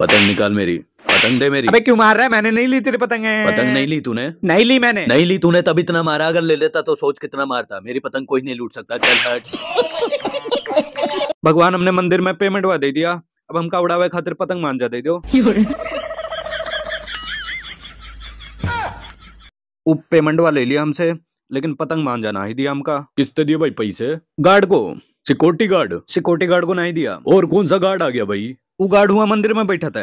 पतंग निकाल मेरी पतंग दे मेरी अबे क्यों मार रहा है मैंने नहीं ली तेरी पतंग है पतंग नहीं ली तूने नहीं ली मैंने नहीं ली तूने तब इतना मारा अगर ले लेता तो सोच कितना मारता मेरी पतंग कोई नहीं लूट सकता चल हट भगवान हमने मंदिर में पेमेंट हुआ दे दिया अब हम उड़ा हुआ खातिर पतंग मान जा दे दो उप पेमेंट वाले लिया हमसे लेकिन पतंग मान जाना ही दिया हमका किसते दिए भाई पैसे गार्ड को सिक्योरिटी गार्ड सिक्योरिटी गार्ड को नहीं दिया और कौन सा गार्ड आ गया भाई उगाड़ हुआ मंदिर में बैठा था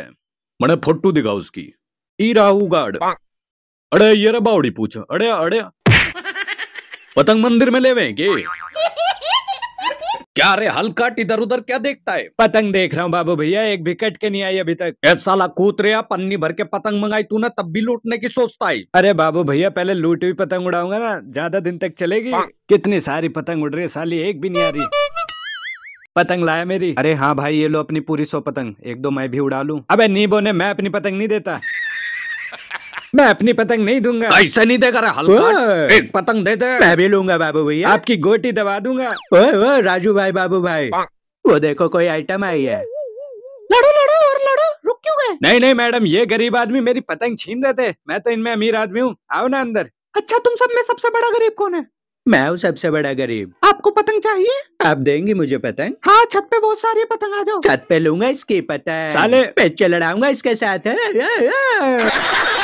मैंने फोटो दिखा उसकी ई राहु उगाड़ अरे ये रे बावड़ी पूछ अरे अरे पतंग मंदिर में लेवे के क्या रे हलकाट इधर उधर क्या देखता है पतंग देख रहा हूँ बाबू भैया एक भी कट के नहीं आई अभी तक ऐसा ला कूत रे पन्नी भर के पतंग मंगाई तू ना तब भी लूटने की सोचता है अरे बाबू भैया पहले लूट हुई पतंग उड़ाऊंगा ना ज्यादा दिन तक चलेगी कितनी सारी पतंग उड़ रही है साली एक भी नहीं आ रही पतंग लाया मेरी अरे हाँ भाई ये लो अपनी पूरी सौ पतंग एक दो मैं भी उड़ा लू अबे नहीं बोने मैं अपनी पतंग नहीं देता मैं अपनी पतंग नहीं दूंगा ऐसे नहीं देगा एक पतंग दे दे मैं भी लूंगा बाबू भैया आपकी गोटी दबा दूंगा राजू भाई बाबू भाई हाँ। वो देखो कोई आइटम आई है लड़ो लड़ो और लड़ो रुक क्यों गए नहीं नहीं मैडम ये गरीब आदमी मेरी पतंग छीन रहे थे मैं तो इनमें अमीर आदमी हूँ आओ ना अंदर अच्छा तुम सब में सबसे बड़ा गरीब कौन है मैं हूँ सबसे बड़ा गरीब आपको पतंग चाहिए आप देंगे मुझे पतंग हाँ छत पे बहुत सारी पतंग आ जाओ छत पे लूंगा इसकी पतंग साले पे चल इसके साथ है